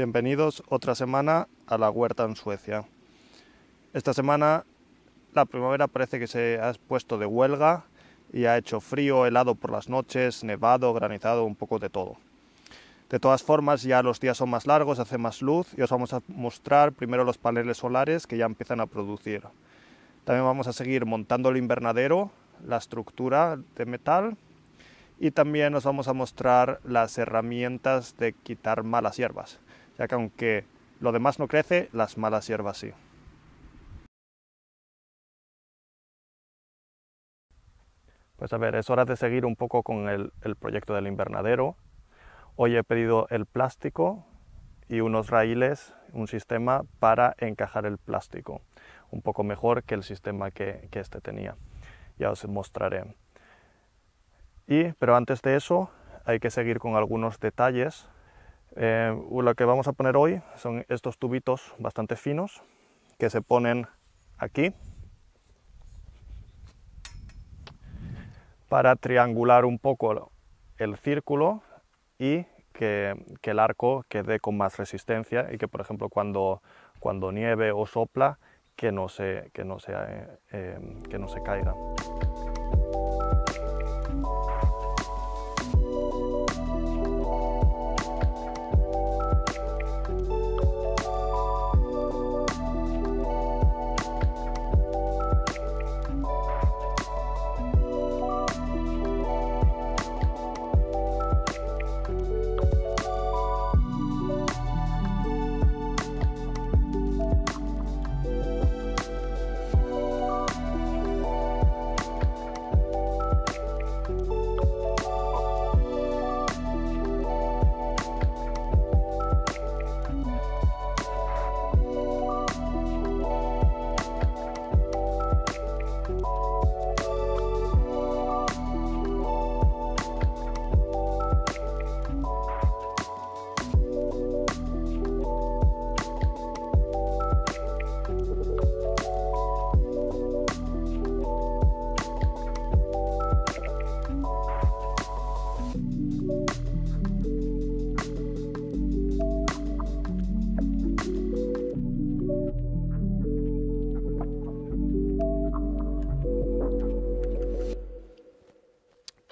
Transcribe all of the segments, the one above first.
Bienvenidos otra semana a la huerta en Suecia. Esta semana la primavera parece que se ha puesto de huelga y ha hecho frío, helado por las noches, nevado, granizado, un poco de todo. De todas formas, ya los días son más largos, hace más luz y os vamos a mostrar primero los paneles solares que ya empiezan a producir. También vamos a seguir montando el invernadero, la estructura de metal y también os vamos a mostrar las herramientas de quitar malas hierbas ya que aunque lo demás no crece, las malas hierbas sí. Pues a ver, es hora de seguir un poco con el, proyecto del invernadero. Hoy he pedido el plástico y unos raíles, un sistema para encajar el plástico, un poco mejor que el sistema que, que este tenía. Ya os mostraré. Y, pero antes de eso, hay que seguir con algunos detalles eh, lo que vamos a poner hoy son estos tubitos bastante finos que se ponen aquí para triangular un poco el círculo y que, el arco quede con más resistencia y que por ejemplo cuando, nieve o sopla que no se eh, eh, caiga.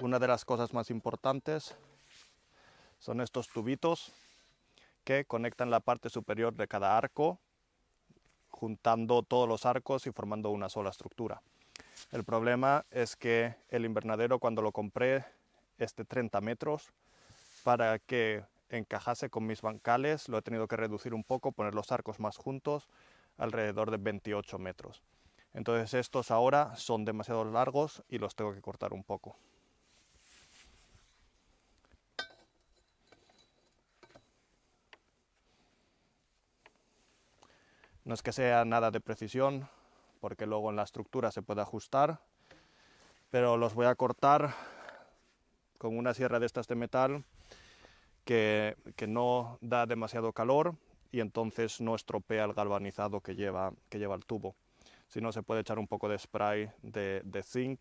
Una de las cosas más importantes son estos tubitos que conectan la parte superior de cada arco, juntando todos los arcos y formando una sola estructura. El problema es que el invernadero cuando lo compré este de 30 metros. Para que encajase con mis bancales lo he tenido que reducir un poco, poner los arcos más juntos, alrededor de 28 metros. Entonces estos ahora son demasiado largos y los tengo que cortar un poco. No es que sea nada de precisión, porque luego en la estructura se puede ajustar, pero los voy a cortar con una sierra de estas de metal que, no da demasiado calor y entonces no estropea el galvanizado que lleva, que lleva el tubo. Si no, se puede echar un poco de spray de, de zinc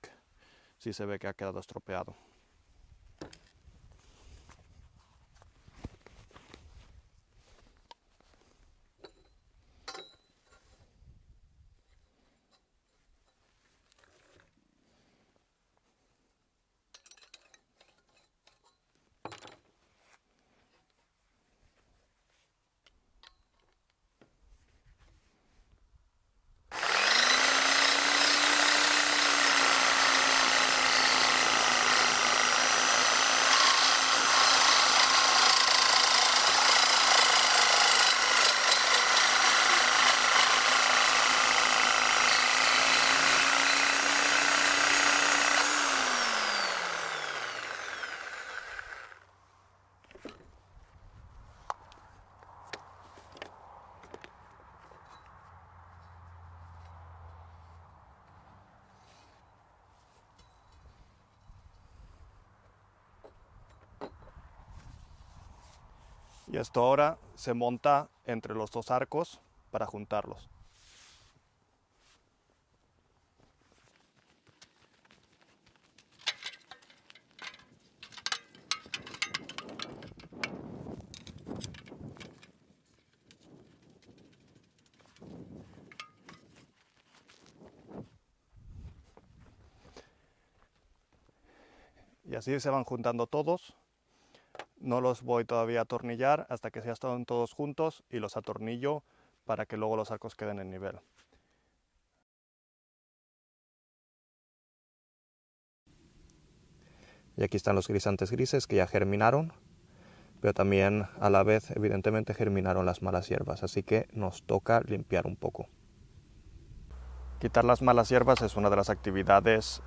si se ve que ha quedado estropeado. Y esto ahora se monta entre los dos arcos para juntarlos. Y así se van juntando todos. No los voy todavía a atornillar hasta que se están todos juntos y los atornillo para que luego los arcos queden en nivel. Y aquí están los grisantes grises que ya germinaron, pero también a la vez evidentemente germinaron las malas hierbas, así que nos toca limpiar un poco. Quitar las malas hierbas es una de las actividades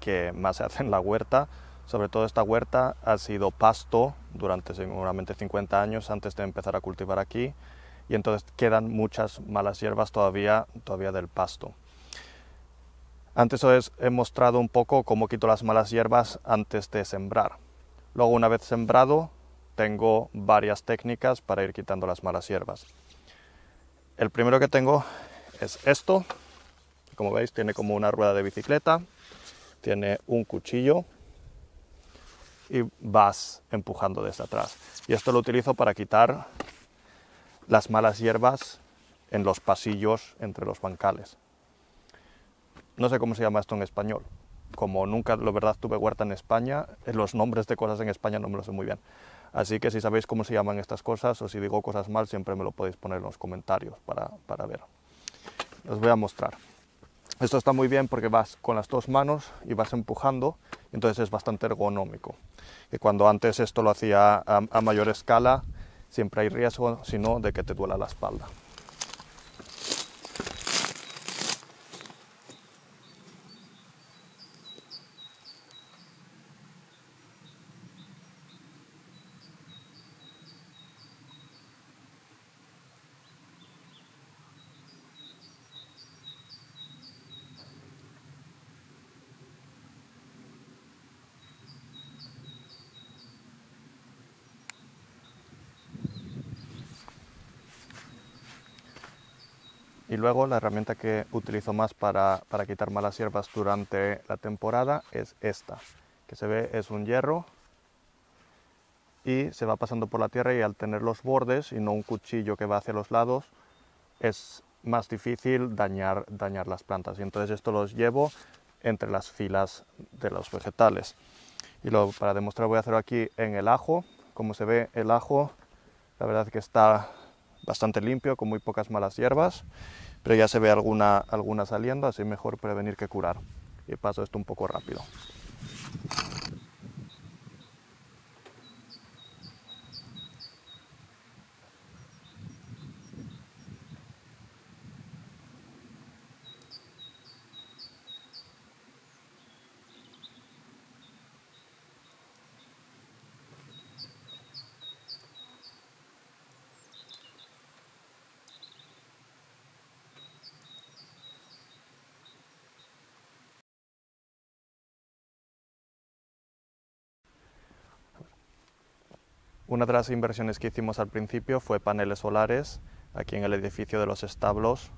que más se hace en la huerta, sobre todo esta huerta ha sido pasto durante seguramente 50 años antes de empezar a cultivar aquí y entonces quedan muchas malas hierbas todavía, todavía del pasto. Antes os he mostrado un poco cómo quito las malas hierbas antes de sembrar. Luego una vez sembrado tengo varias técnicas para ir quitando las malas hierbas. El primero que tengo es esto. Como veis tiene como una rueda de bicicleta, tiene un cuchillo y vas empujando desde atrás. Y esto lo utilizo para quitar las malas hierbas en los pasillos entre los bancales. No sé cómo se llama esto en español. Como nunca, la verdad, tuve huerta en España, eh, los nombres de cosas en España no me lo sé muy bien. Así que si sabéis cómo se llaman estas cosas o si digo cosas mal, siempre me lo podéis poner en los comentarios para, para ver. Os voy a mostrar. Esto está muy bien porque vas con las dos manos y vas empujando, entonces es bastante ergonómico. Y cuando antes esto lo hacía a, mayor escala, siempre hay riesgo, si no, de que te duela la espalda. Y luego la herramienta que utilizo más para, quitar malas hierbas durante la temporada es esta, que se ve es un hierro y se va pasando por la tierra y al tener los bordes y no un cuchillo que va hacia los lados, es más difícil dañar, dañar las plantas. Y entonces esto los llevo entre las filas de los vegetales. Y lo, para demostrar voy a hacerlo aquí en el ajo. Como se ve el ajo, la verdad que está bastante limpio, con muy pocas malas hierbas pero ya se ve alguna, alguna saliendo, así mejor prevenir que curar. Y paso esto un poco rápido. Una de las inversiones que hicimos al principio fue paneles solares aquí en el edificio de los establos,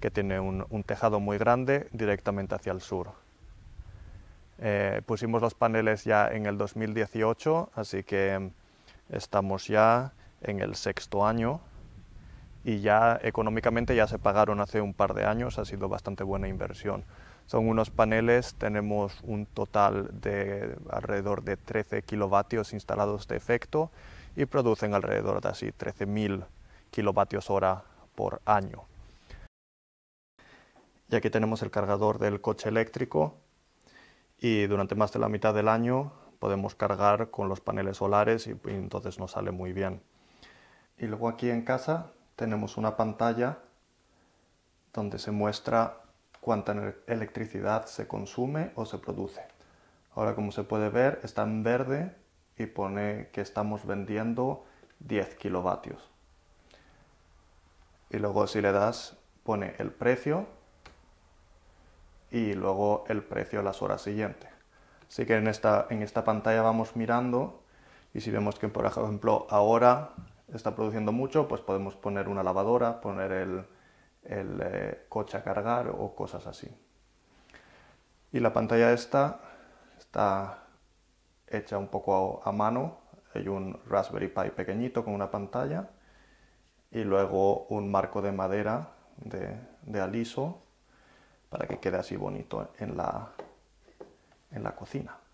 que tiene un, tejado muy grande directamente hacia el sur. Eh, pusimos los paneles ya en el 2018, así que estamos ya en el sexto año y ya económicamente ya se pagaron hace un par de años, ha sido bastante buena inversión. Son unos paneles, tenemos un total de alrededor de 13 kilovatios instalados de efecto y producen alrededor de así 13.000 kilovatios hora por año. Y aquí tenemos el cargador del coche eléctrico y durante más de la mitad del año podemos cargar con los paneles solares y, y entonces nos sale muy bien. Y luego aquí en casa tenemos una pantalla donde se muestra cuánta electricidad se consume o se produce. Ahora como se puede ver está en verde y pone que estamos vendiendo 10 kilovatios. Y luego si le das pone el precio y luego el precio a las horas siguientes. Así que en esta, en esta pantalla vamos mirando y si vemos que por ejemplo ahora está produciendo mucho, pues podemos poner una lavadora, poner el, eh, coche a cargar o cosas así. Y la pantalla esta está hecha un poco a, mano. Hay un Raspberry Pi pequeñito con una pantalla y luego un marco de madera de, de aliso para que quede así bonito en la, en la cocina.